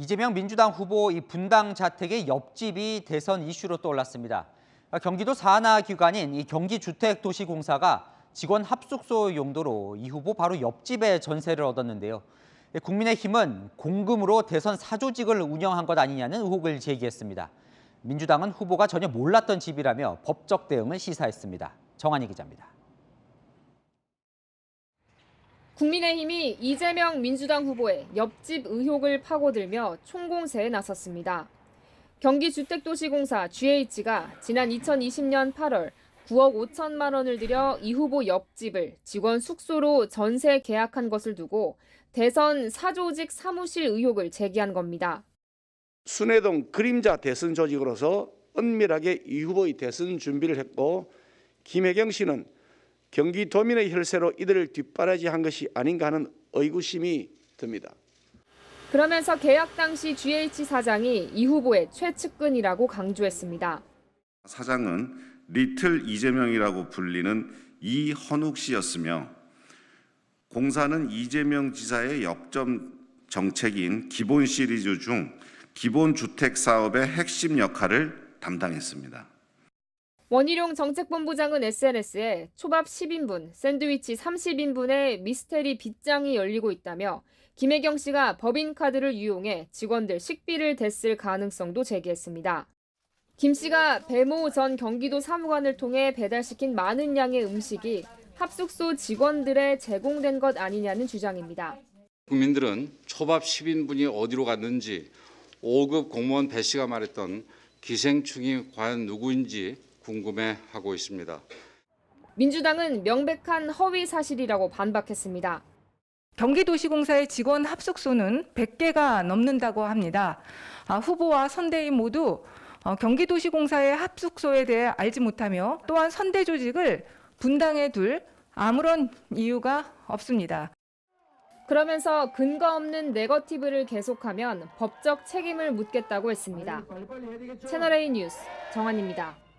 이재명 민주당 후보 이 분당 자택의 옆집이 대선 이슈로 떠올랐습니다. 경기도 산하 기관인 이 경기주택도시공사가 직원 합숙소 용도로 이 후보 바로 옆집에 전세를 얻었는데요. 국민의힘은 공금으로 대선 사조직을 운영한 것 아니냐는 의혹을 제기했습니다. 민주당은 후보가 전혀 몰랐던 집이라며 법적 대응을 시사했습니다. 정한희 기자입니다. 국민의힘이 이재명 민주당 후보의 옆집 의혹을 파고들며 총공세에 나섰습니다. 경기주택도시공사 GH가 지난 2020년 8월 9억 5천만 원을 들여 이 후보 옆집을 직원 숙소로 전세 계약한 것을 두고 대선 사조직 사무실 의혹을 제기한 겁니다. 순회동 그림자 대선 조직으로서 은밀하게 이 후보의 대선 준비를 했고 김혜경 씨는 경기도민의 혈세로 이들을 뒷바라지한 것이 아닌가 하는 의구심이 듭니다. 그러면서 계약 당시 GH 사장이 이 후보의 최측근이라고 강조했습니다. 사장은 리틀 이재명이라고 불리는 이헌욱 씨였으며 공사는 이재명 지사의 역점 정책인 기본 시리즈 중 기본 주택 사업의 핵심 역할을 담당했습니다. 원희룡 정책본부장은 SNS에 초밥 10인분, 샌드위치 30인분의 미스테리 빗장이 열리고 있다며 김혜경 씨가 법인카드를 이용해 직원들 식비를 댔을 가능성도 제기했습니다. 김 씨가 배모 전 경기도 사무관을 통해 배달시킨 많은 양의 음식이 합숙소 직원들의 제공된 것 아니냐는 주장입니다. 국민들은 초밥 10인분이 어디로 갔는지 5급 공무원 배 씨가 말했던 기생충이 과연 누구인지 궁금해하고 있습니다. 민주당은 명백한 허위 사실이라고 반박했습니다. 경기도시공사의 직원 합숙소는 100개가 넘는다고 합니다. 아, 후보와 선대인 모두 어, 경기도시공사의 합숙소에 대해 알지 못하며 또한 선대 조직을 분당에 둘 아무런 이유가 없습니다. 그러면서 근거 없는 네거티브를 계속하면 법적 책임을 묻겠다고 했습니다. 채널A 뉴스 정한입니다.